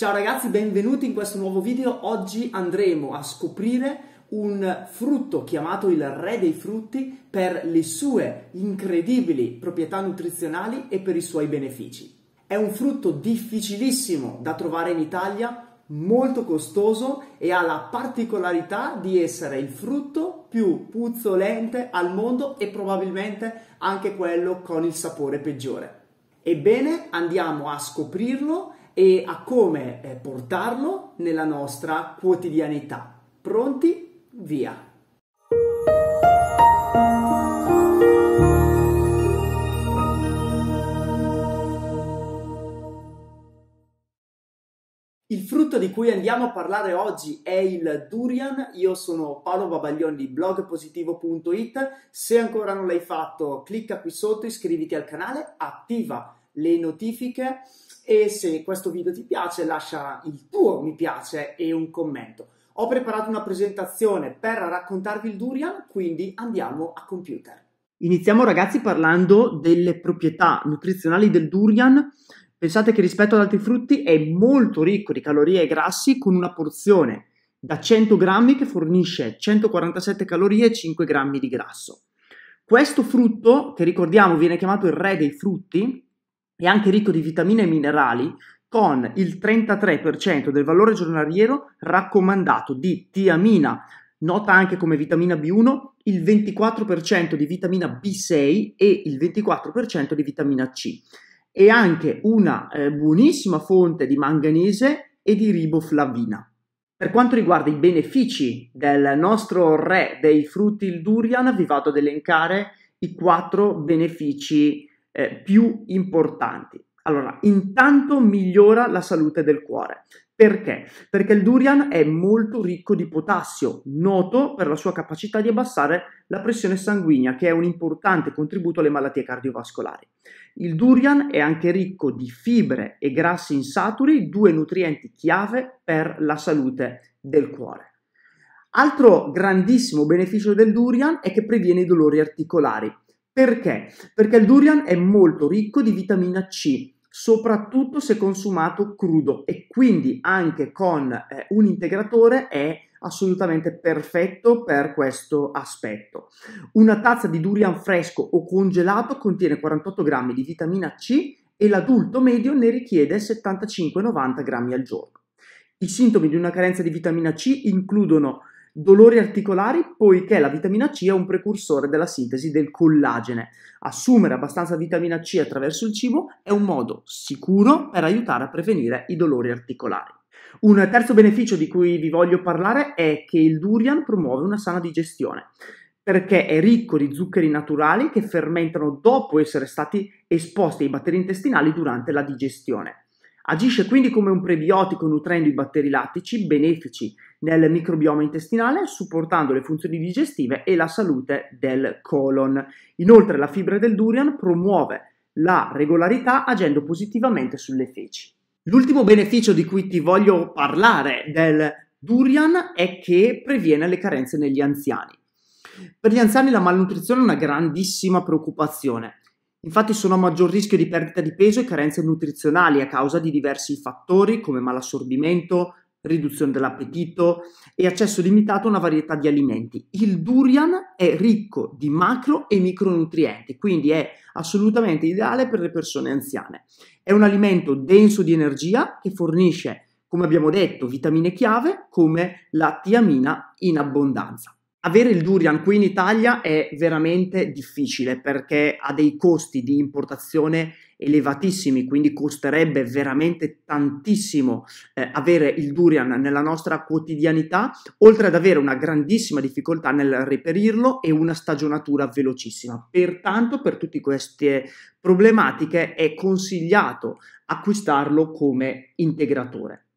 Ciao ragazzi, benvenuti in questo nuovo video. Oggi andremo a scoprire un frutto chiamato il re dei frutti per le sue incredibili proprietà nutrizionali e per i suoi benefici. È un frutto difficilissimo da trovare in Italia, molto costoso e ha la particolarità di essere il frutto più puzzolente al mondo e probabilmente anche quello con il sapore peggiore. Ebbene, andiamo a scoprirlo e a come eh, portarlo nella nostra quotidianità. Pronti? Via! Il frutto di cui andiamo a parlare oggi è il durian. Io sono Paolo Babaglioni di blogpositivo.it. Se ancora non l'hai fatto, clicca qui sotto, iscriviti al canale, attiva le notifiche e se questo video ti piace lascia il tuo mi piace e un commento. Ho preparato una presentazione per raccontarvi il durian, quindi andiamo a computer. Iniziamo ragazzi parlando delle proprietà nutrizionali del durian. Pensate che rispetto ad altri frutti è molto ricco di calorie e grassi con una porzione da 100 grammi che fornisce 147 calorie e 5 grammi di grasso. Questo frutto, che ricordiamo viene chiamato il re dei frutti, è anche ricco di vitamine e minerali con il 33% del valore giornaliero raccomandato di tiamina, nota anche come vitamina B1, il 24% di vitamina B6 e il 24% di vitamina C. E anche una eh, buonissima fonte di manganese e di riboflavina. Per quanto riguarda i benefici del nostro re dei frutti, il durian, vi vado ad elencare i quattro benefici eh, più importanti. Allora, intanto migliora la salute del cuore. Perché? Perché il durian è molto ricco di potassio, noto per la sua capacità di abbassare la pressione sanguigna, che è un importante contributo alle malattie cardiovascolari. Il durian è anche ricco di fibre e grassi insaturi, due nutrienti chiave per la salute del cuore. Altro grandissimo beneficio del durian è che previene i dolori articolari. Perché? Perché il durian è molto ricco di vitamina C, soprattutto se consumato crudo e quindi anche con eh, un integratore è assolutamente perfetto per questo aspetto. Una tazza di durian fresco o congelato contiene 48 grammi di vitamina C e l'adulto medio ne richiede 75-90 grammi al giorno. I sintomi di una carenza di vitamina C includono dolori articolari poiché la vitamina C è un precursore della sintesi del collagene. Assumere abbastanza vitamina C attraverso il cibo è un modo sicuro per aiutare a prevenire i dolori articolari. Un terzo beneficio di cui vi voglio parlare è che il durian promuove una sana digestione perché è ricco di zuccheri naturali che fermentano dopo essere stati esposti ai batteri intestinali durante la digestione. Agisce quindi come un prebiotico nutrendo i batteri lattici benefici nel microbioma intestinale, supportando le funzioni digestive e la salute del colon. Inoltre la fibra del durian promuove la regolarità agendo positivamente sulle feci. L'ultimo beneficio di cui ti voglio parlare del durian è che previene le carenze negli anziani. Per gli anziani la malnutrizione è una grandissima preoccupazione. Infatti sono a maggior rischio di perdita di peso e carenze nutrizionali a causa di diversi fattori come malassorbimento, riduzione dell'appetito e accesso limitato a una varietà di alimenti. Il durian è ricco di macro e micronutrienti, quindi è assolutamente ideale per le persone anziane. È un alimento denso di energia che fornisce, come abbiamo detto, vitamine chiave come la tiamina in abbondanza. Avere il durian qui in Italia è veramente difficile perché ha dei costi di importazione elevatissimi, quindi costerebbe veramente tantissimo eh, avere il durian nella nostra quotidianità, oltre ad avere una grandissima difficoltà nel reperirlo e una stagionatura velocissima. Pertanto, per tutte queste problematiche è consigliato acquistarlo come integratore.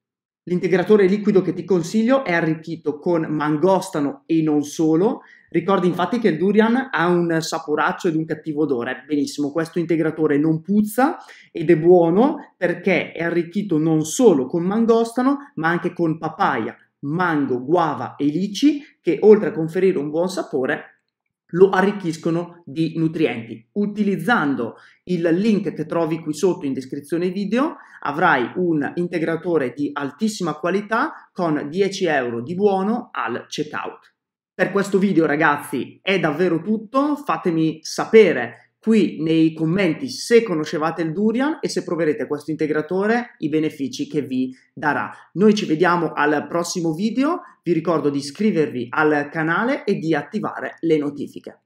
L'integratore liquido che ti consiglio è arricchito con mangostano e non solo. Ricordi infatti che il durian ha un saporaccio ed un cattivo odore. Benissimo, questo integratore non puzza ed è buono perché è arricchito non solo con mangostano, ma anche con papaya, mango, guava e lici che oltre a conferire un buon sapore lo arricchiscono di nutrienti. Utilizzando il link che trovi qui sotto in descrizione video avrai un integratore di altissima qualità con 10 euro di buono al checkout. Per questo video ragazzi è davvero tutto, fatemi sapere qui nei commenti se conoscevate il durian e se proverete questo integratore, i benefici che vi darà. Noi ci vediamo al prossimo video, vi ricordo di iscrivervi al canale e di attivare le notifiche.